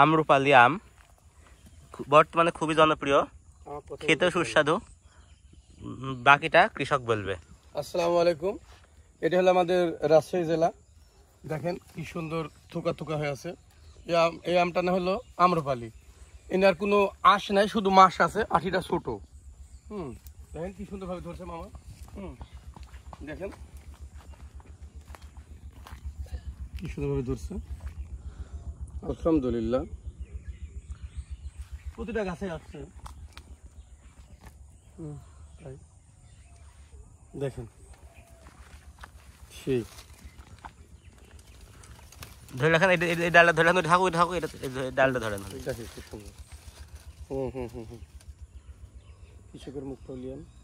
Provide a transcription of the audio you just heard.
আম রূপালি আম বর্তমানে খুবই জনপ্রিয় খেতে সুস্বাদু বাকিটা কৃষক বলবে আসসালামু আলাইকুম এটা হলো আমাদের রাজশাহী জেলা দেখেন কি সুন্দর থোকা থোকা হয়ে আছে এই আমটা না হলো আম্রপালি এনার কোনো আঁশ নাই শুধু মাস আছে আঠিটা ছোটো হুম দেখেন কি সুন্দরভাবে ধরছে মামা হুম দেখেন কি সুন্দরভাবে ধরছে আলহামদুলিল্লাহ প্রতিটা গাছে আসছে দেখেন ঠিক ধরে রাখেন এই ডালটা ধরে রাখেন ঢাকু ঢাকু এটা ডালটা ধরেন হুম হুম হুম কৃষকের মুখ লিয়ান